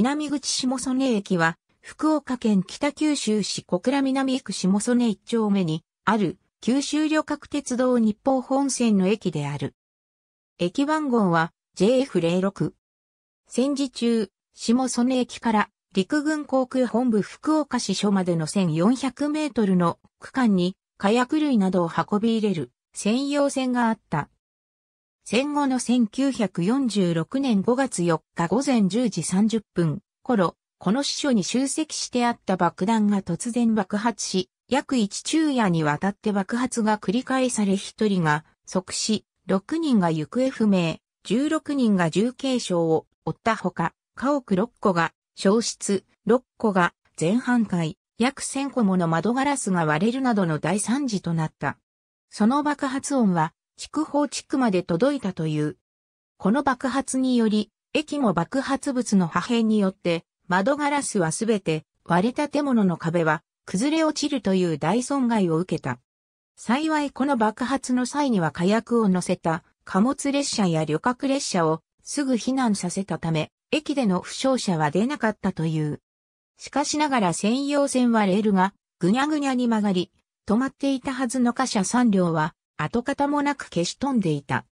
南口下曽根駅は、福岡県北九州市小倉南区下曽根一丁目にある九州旅客鉄道日報本線の駅である。駅番号は JF06。戦時中、下曽根駅から陸軍航空本部福岡市署までの1400メートルの区間に火薬類などを運び入れる専用線があった。戦後の1946年5月4日午前10時30分頃、この支所に集積してあった爆弾が突然爆発し、約一昼夜にわたって爆発が繰り返され1人が即死、6人が行方不明、16人が重軽傷を負ったほか、家屋6個が焼失、6個が全半壊、約1000個もの窓ガラスが割れるなどの大惨事となった。その爆発音は筑豊地区まで届いたという。この爆発により、駅も爆発物の破片によって、窓ガラスはすべて割れた建物の壁は崩れ落ちるという大損害を受けた。幸いこの爆発の際には火薬を乗せた貨物列車や旅客列車をすぐ避難させたため、駅での負傷者は出なかったという。しかしながら専用線はレールがぐにゃぐにゃに曲がり、止まっていたはずの貨車3両は跡形もなく消し飛んでいた。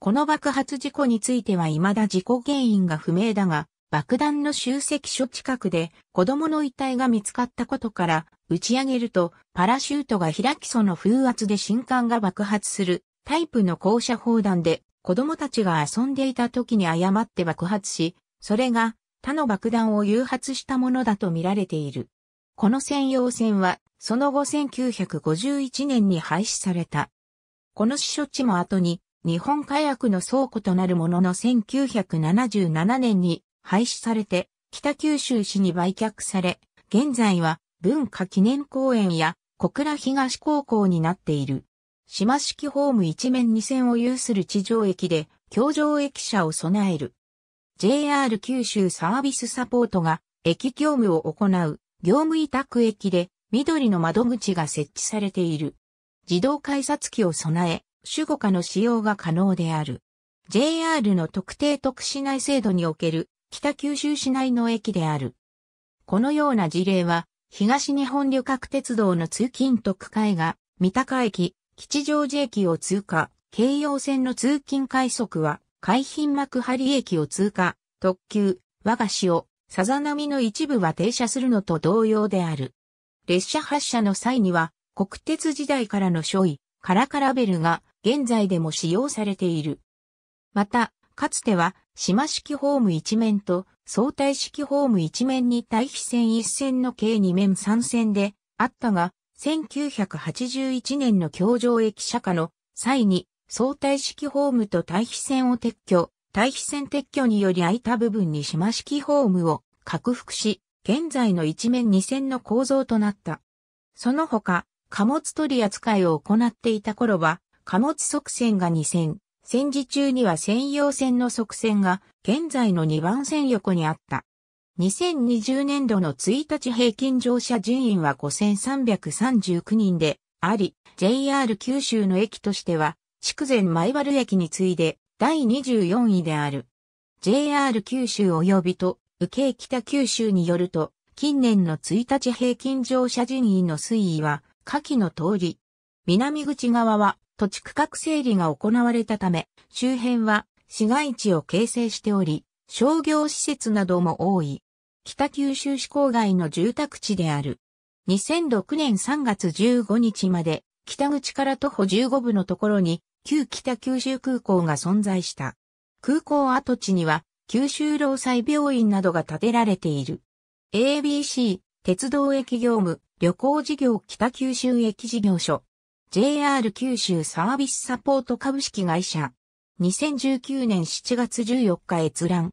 この爆発事故については未だ事故原因が不明だが、爆弾の集積所近くで子供の遺体が見つかったことから打ち上げるとパラシュートが開きその風圧で新艦が爆発するタイプの高射砲弾で子供たちが遊んでいた時に誤って爆発し、それが他の爆弾を誘発したものだと見られている。この専用船はその後1951年に廃止された。この支所地も後に、日本火薬の倉庫となるものの1977年に廃止されて、北九州市に売却され、現在は文化記念公園や小倉東高校になっている。島式ホーム一面二線を有する地上駅で、橋上駅舎を備える。JR 九州サービスサポートが、駅業務を行う、業務委託駅で、緑の窓口が設置されている。自動改札機を備え、主語化の使用が可能である。JR の特定特市内制度における北九州市内の駅である。このような事例は、東日本旅客鉄道の通勤特快が、三鷹駅、吉祥寺駅を通過、京葉線の通勤快速は、海浜幕張駅を通過、特急、和菓子をさざ波の一部は停車するのと同様である。列車発車の際には、国鉄時代からの書位、カラカラベルが現在でも使用されている。また、かつては、島式ホーム一面と相対式ホーム一面に対比線一線の計二面三線であったが、1981年の京城駅釈迦の際に相対式ホームと対比線を撤去、対比線撤去により空いた部分に島式ホームを拡幅し、現在の一面二線の構造となった。その他、貨物取り扱いを行っていた頃は、貨物側線が2線、戦時中には専用線の側線が現在の2番線横にあった。2020年度の1日平均乗車人員は5339人であり、JR 九州の駅としては、筑前前原駅に次いで第24位である。JR 九州及びと、受け北九州によると、近年の1日平均乗車人員の推移は、下記の通り。南口側は土地区画整理が行われたため、周辺は市街地を形成しており、商業施設なども多い。北九州市郊外の住宅地である。2006年3月15日まで、北口から徒歩15分のところに、旧北九州空港が存在した。空港跡地には、九州労災病院などが建てられている。ABC、鉄道駅業務、旅行事業北九州駅事業所、JR 九州サービスサポート株式会社、2019年7月14日閲覧、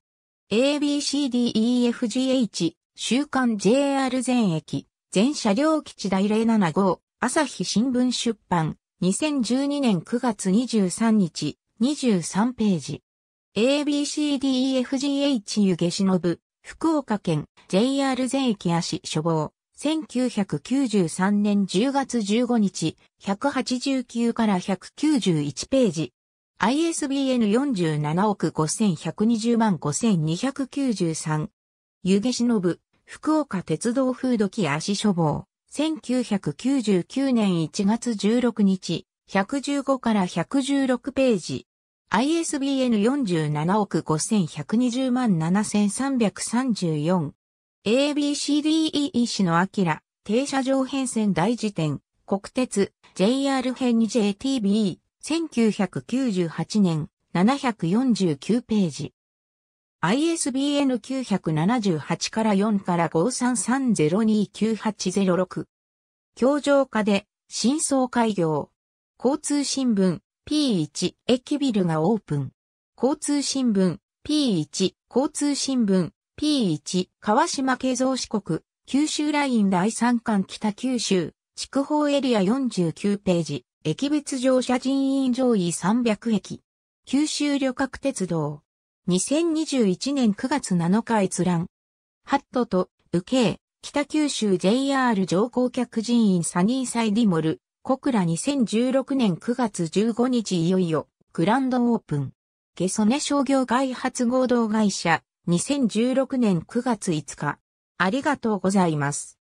ABCDEFGH、週刊 JR 全駅、全車両基地第075号、朝日新聞出版、2012年9月23日、23ページ。ABCDEFGH 湯の忍、福岡県 JR 全駅足処方。1993年10月15日、189から191ページ。ISBN 47億5120万5293。湯気忍、福岡鉄道風土記足処房。1999年1月16日、115から116ページ。ISBN 47億5120万7334。ABCDE 石野明、停車場変遷大辞典、国鉄、JR 編 JTB、1998年、749ページ。ISBN 978から4から53302980。教場化で、新装開業。交通新聞 P1 駅ビルがオープン。交通新聞 P1 交通新聞 P1、川島慶三四国、九州ライン第3巻北九州、筑豊エリア49ページ、駅別乗車人員上位300駅、九州旅客鉄道、2021年9月7日閲覧、ハットと、受け、北九州 JR 乗降客人員サニーサイディモル、小倉2016年9月15日いよいよ、グランドオープン。ゲソネ商業開発合同会社、2016年9月5日。ありがとうございます。